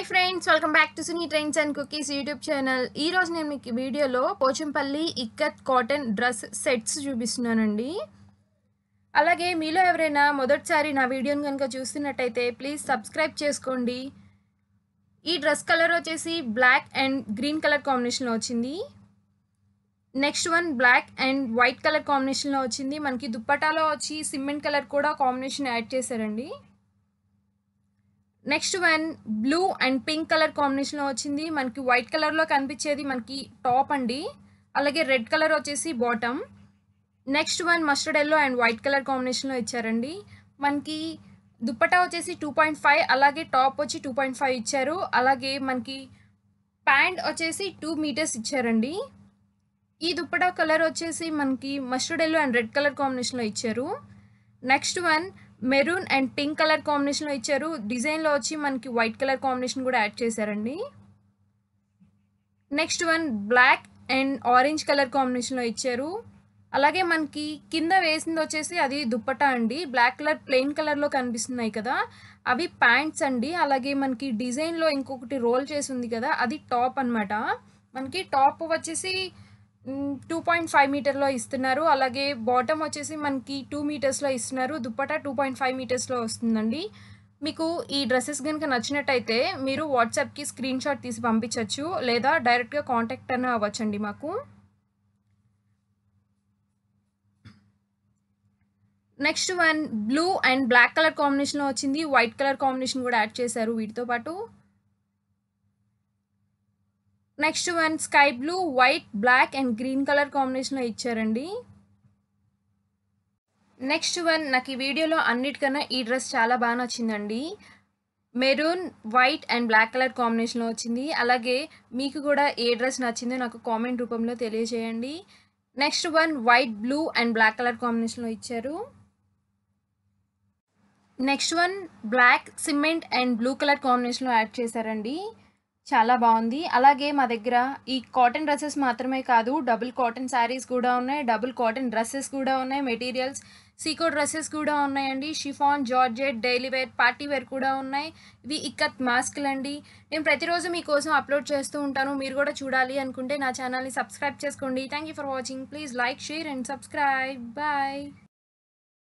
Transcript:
hi friends welcome back to Suni trends and cookies YouTube channel ఈరోజు నేను మీకు వీడియోలో Pochampally ikat cotton dress sets చూపిస్తున్నానండి అలాగే మీలో ఎవరైనా మొదటిసారి నా వీడియోని కనుక చూస్తున్నట్టయితే ప్లీజ్ సబ్స్క్రైబ్ చేసుకోండి ఈ డ్రెస్ కలర్ వచ్చేసి బ్లాక్ అండ్ గ్రీన్ కలర్ కాంబినేషన్లో వచ్చింది next one black and white colour కాంబినేషన్లో వచ్చింది మనకి దుప్పటాలో వచ్చి సిమెంట్ కలర్ కూడా కాంబినేషన్ యాడ్ చేశారండి next one blue and pink colour కాంబినేషన్లో వచ్చింది మనకి వైట్ కలర్లో కనిపించేది మనకి టాప్ అండి అలాగే రెడ్ కలర్ వచ్చేసి bottom next one mustard yellow and white colour కాంబినేషన్లో ఇచ్చారండి మనకి దుప్పటా వచ్చేసి టూ పాయింట్ ఫైవ్ అలాగే టాప్ వచ్చి టూ పాయింట్ ఫైవ్ ఇచ్చారు అలాగే మనకి ప్యాంట్ వచ్చేసి టూ మీటర్స్ ఇచ్చారండి ఈ దుప్పటా కలర్ వచ్చేసి మనకి mustard yellow and red colour కాంబినేషన్లో ఇచ్చారు next one maroon and pink colour కాంబినేషన్లో ఇచ్చారు డిజైన్లో వచ్చి మనకి వైట్ కలర్ కాంబినేషన్ కూడా యాడ్ చేశారండి next one black and orange colour కాంబినేషన్లో ఇచ్చారు అలాగే మనకి కింద వేసింది వచ్చేసి అది దుప్పటా అండి బ్లాక్ కలర్ ప్లెయిన్ కలర్లో కనిపిస్తున్నాయి కదా అవి ప్యాంట్స్ అండి అలాగే మనకి డిజైన్లో ఇంకొకటి రోల్ చేసి ఉంది కదా అది టాప్ అనమాట మనకి టాప్ వచ్చేసి టూ పాయింట్ ఫైవ్ మీటర్లో ఇస్తున్నారు అలాగే బాటమ్ వచ్చేసి మనకి టూ మీటర్స్లో ఇస్తున్నారు దుప్పటా టూ పాయింట్ ఫైవ్ మీటర్స్లో వస్తుందండి మీకు ఈ డ్రెస్సెస్ కనుక నచ్చినట్టయితే మీరు వాట్సాప్కి స్క్రీన్ షాట్ తీసి పంపించవచ్చు లేదా డైరెక్ట్గా కాంటాక్ట్ అయినా అవ్వచ్చండి మాకు next one blue and black colour కాంబినేషన్లో వచ్చింది వైట్ కలర్ కాంబినేషన్ కూడా యాడ్ చేశారు వీటితో పాటు next one sky blue white black and green colour కాంబినేషన్లో ఇచ్చారండి నెక్స్ట్ వన్ నాకు ఈ వీడియోలో అన్నిటికన్నా ఈ డ్రెస్ చాలా బాగా నచ్చిందండి maroon white and black colour కాంబినేషన్లో వచ్చింది అలాగే మీకు కూడా ఏ డ్రెస్ నచ్చిందో నాకు కామెంట్ రూపంలో తెలియజేయండి next one white blue and black colour కాంబినేషన్లో ఇచ్చారు next one black cement and blue colour కాంబినేషన్లో యాడ్ చేశారండి చాలా బాగుంది అలాగే మా దగ్గర ఈ కాటన్ డ్రెస్సెస్ మాత్రమే కాదు డబుల్ కాటన్ శారీస్ కూడా ఉన్నాయి డబుల్ కాటన్ డ్రెస్సెస్ కూడా ఉన్నాయి మెటీరియల్స్ సీకో డ్రెస్సెస్ కూడా ఉన్నాయండి chiffon georgette daily wear party wear కూడా ఉన్నాయి ఇవి ఇక్కత్ మాస్క్లు అండి నేను ప్రతిరోజు మీకోసం అప్లోడ్ చేస్తూ ఉంటాను మీరు కూడా చూడాలి అనుకుంటే నా ఛానల్ని సబ్స్క్రైబ్ చేసుకోండి thank you for watching please like share and subscribe bye